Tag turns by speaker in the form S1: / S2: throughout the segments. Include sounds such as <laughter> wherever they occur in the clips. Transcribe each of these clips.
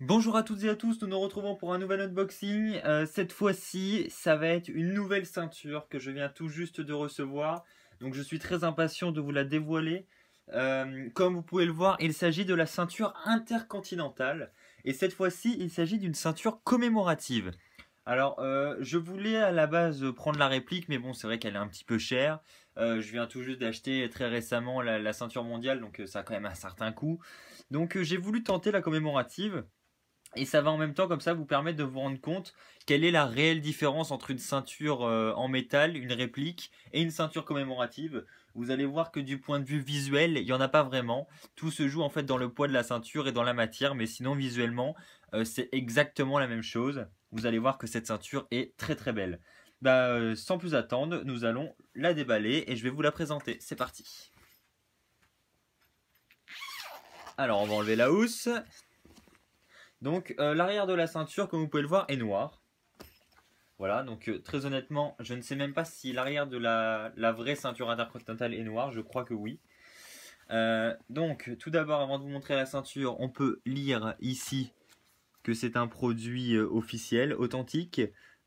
S1: Bonjour à toutes et à tous, nous nous retrouvons pour un nouvel unboxing. Euh, cette fois-ci, ça va être une nouvelle ceinture que je viens tout juste de recevoir. Donc je suis très impatient de vous la dévoiler. Euh, comme vous pouvez le voir, il s'agit de la ceinture intercontinentale. Et cette fois-ci, il s'agit d'une ceinture commémorative. Alors, euh, je voulais à la base prendre la réplique, mais bon, c'est vrai qu'elle est un petit peu chère. je viens tout juste d'acheter très récemment la, la, ceinture mondiale, donc ça a quand même un certain coût. Donc, j'ai voulu tenter la commémorative. Et ça va en même temps comme ça vous permettre de vous rendre compte quelle est la réelle différence entre une ceinture euh, en métal, une réplique et une ceinture commémorative. Vous allez voir que du point de vue visuel, il n'y en a pas vraiment. Tout se joue en fait dans le poids de la ceinture et dans la matière, mais sinon visuellement, euh, c'est exactement la même chose. Vous allez voir que cette ceinture est très très belle. Bah, euh, sans plus attendre, nous allons la déballer et je vais vous la présenter. C'est parti. Alors on va enlever la housse. Donc euh, l'arrière de la ceinture, comme vous pouvez le voir, est noir. Voilà, donc euh, très honnêtement, je ne sais même pas si l'arrière de la, vraie ceinture intercontinentale est noire, je crois que oui. Euh, donc tout d'abord, avant de vous montrer la ceinture, on peut lire ici que c'est un produit officiel, authentique.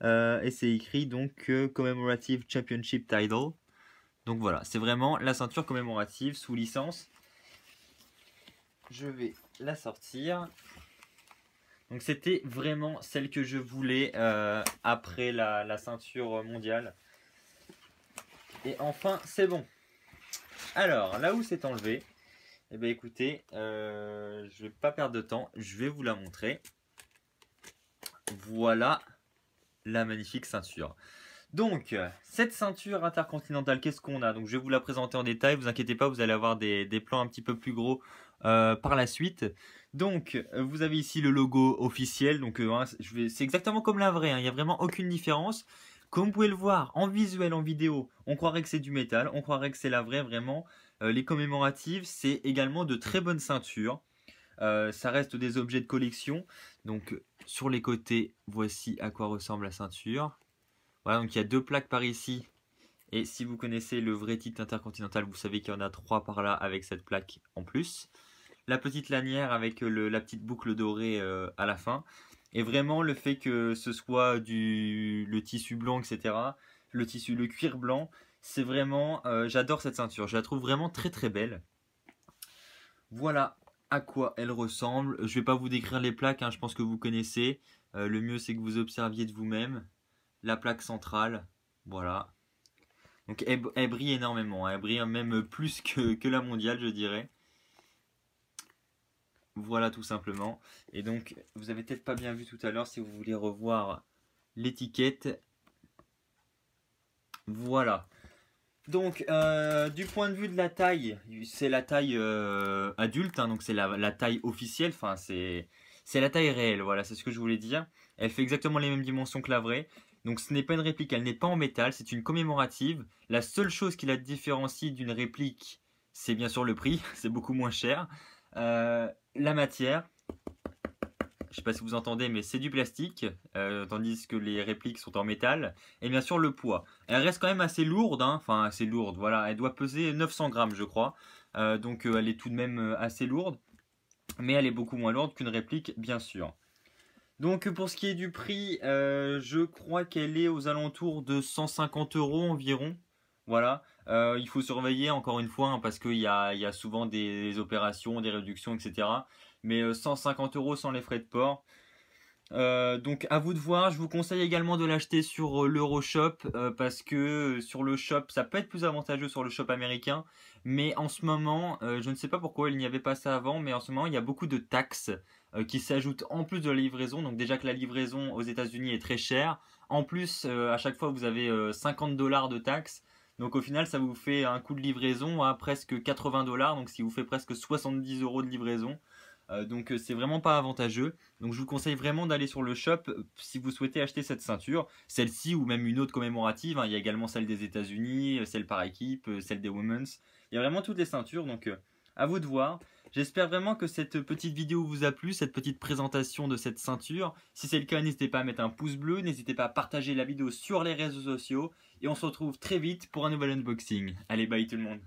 S1: et c'est écrit donc Commemorative Championship Title. Donc voilà, c'est vraiment la ceinture commémorative sous licence. Je vais la sortir. Donc c'était vraiment celle que je voulais euh, après la, ceinture mondiale. Et enfin, c'est bon. Alors, là où c'est enlevé, eh bien écoutez, euh, je vais pas perdre de temps, je vais vous la montrer. Voilà la magnifique ceinture. Donc, cette ceinture intercontinentale, qu'est-ce qu'on a Donc, je vais vous la présenter en détail. Vous inquiétez pas, vous allez avoir des plans un petit peu plus gros euh, par la suite. Donc, euh, vous avez ici le logo officiel. Donc, euh, hein, vais c'est exactement comme la vraie. Hein. Il n'y a vraiment aucune différence. Comme vous pouvez le voir, en visuel, en vidéo, on croirait que c'est du métal. On croirait que c'est la vraie, vraiment. les commémoratives, c'est également de très bonnes ceintures. ça reste des objets de collection. Donc, sur les côtés, voici à quoi ressemble la ceinture. Voilà, donc il y a deux plaques par ici. Et si vous connaissez le vrai titre intercontinental, vous savez qu'il y en a trois par là avec cette plaque en plus la petite lanière avec euh, la petite boucle dorée euh, à la fin. Et vraiment le fait que ce soit du le tissu blanc, etc. Le tissu, le cuir blanc, c'est vraiment. Euh, j'adore cette ceinture. Je la trouve vraiment très très belle. Voilà à quoi elle ressemble. Je ne vais pas vous décrire les plaques. Hein, je pense que vous connaissez. le mieux c'est que vous observiez de vous-même la plaque centrale. Voilà. Donc elle, brille énormément. Hein. elle brille même plus que la mondiale, je dirais. Voilà tout simplement. Et donc, vous avez peut-être pas bien vu tout à l'heure si vous voulez revoir l'étiquette. Voilà. Donc, euh, du point de vue de la taille, c'est la taille euh, adulte, hein, donc c'est la, la, taille officielle, enfin c'est la taille réelle, voilà, c'est ce que je voulais dire. Elle fait exactement les mêmes dimensions que la vraie, donc ce n'est pas une réplique, elle n'est pas en métal, c'est une commémorative. La seule chose qui la différencie d'une réplique, c'est bien sûr le prix, <laughs> c'est beaucoup moins cher. Euh, la matière, je sais pas si vous entendez, mais c'est du plastique, euh, tandis que les répliques sont en métal. Et bien sûr, le poids. Elle reste quand même assez lourde, hein. enfin assez lourde, voilà. Elle doit peser 900 grammes, je crois. Euh, donc elle est tout de même assez lourde, mais elle est beaucoup moins lourde qu'une réplique, bien sûr. Donc pour ce qui est du prix, je crois qu'elle est aux alentours de 150 euros environ, voilà. Euh, il faut surveiller encore une fois hein, parce qu'il y, a, souvent des, opérations, des réductions, etc. Mais 150 euh, euros sans les frais de port. Euh, donc à vous de voir, je vous conseille également de l'acheter sur l'Euroshop parce que sur le shop ça peut être plus avantageux sur le shop américain mais en ce moment je ne sais pas pourquoi il n'y avait pas ça avant mais en ce moment il y a beaucoup de taxes qui s'ajoutent en plus de la livraison donc déjà que la livraison aux états unis est très chère en plus à chaque fois vous avez 50 dollars de taxes donc au final, ça vous fait un coût de livraison à presque 80 dollars, donc ça vous fait presque 70 euros de livraison. Euh, donc euh, c'est vraiment pas avantageux. Donc je vous conseille vraiment d'aller sur le shop euh, si vous souhaitez acheter cette ceinture, celle-ci ou même une autre commémorative. Hein. Il y a également celle des États-Unis, celle par équipe, celle des Women's. Il y a vraiment toutes les ceintures. Donc à vous de voir. J'espère vraiment que cette petite vidéo vous a plu, cette petite présentation de cette ceinture. Si c'est le cas, n'hésitez pas à mettre un pouce bleu, n'hésitez pas à partager la vidéo sur les réseaux sociaux. Et on se retrouve très vite pour un nouvel unboxing. Allez, bye tout le monde